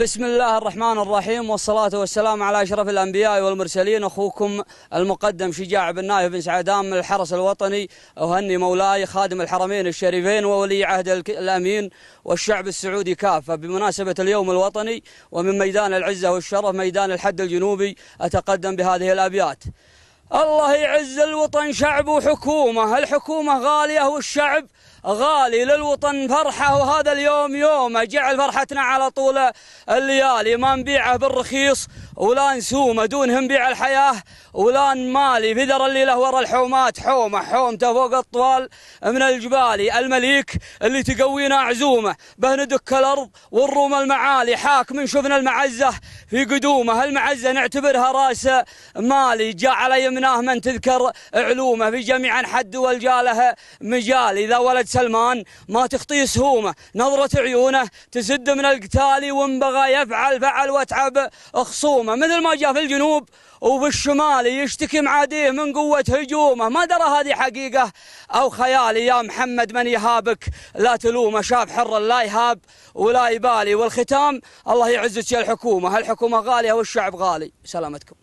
بسم الله الرحمن الرحيم والصلاة والسلام على أشرف الأنبياء والمرسلين أخوكم المقدم شجاع بن نايف بن سعدان من الحرس الوطني أهني مولاي خادم الحرمين الشريفين وولي عهد الأمين والشعب السعودي كافة بمناسبة اليوم الوطني ومن ميدان العزة والشرف ميدان الحد الجنوبي أتقدم بهذه الأبيات الله يعز الوطن شعب وحكومة الحكومة غالية والشعب غالي للوطن فرحة وهذا اليوم يوم جعل فرحتنا على طول الليالي ما نبيعه بالرخيص ولا نسومه دونه بيع الحياة ولا نمالي فدر اللي له ورا الحومات حومة حومته فوق الطوال من الجبالي المليك اللي تقوينا عزومة به ندك الأرض والروم المعالي حاكم شفنا المعزة في قدومه المعزة نعتبرها راس مالي جاء على يمناه من تذكر علومه في جميع حد والجاله مجالي ذا ولد سلمان ما تخطي سهومه نظرة عيونه تسد من القتال وان بغى يفعل فعل واتعب خصومه مثل ما جاء في الجنوب وبالشمال يشتكي معاديه من قوة هجومه ما درى هذه حقيقة أو خيالي يا محمد من يهابك لا تلومه شاب حر لا يهاب ولا يبالي والختام الله يعزك يا الحكومة هالحكومة غالية والشعب غالي سلامتكم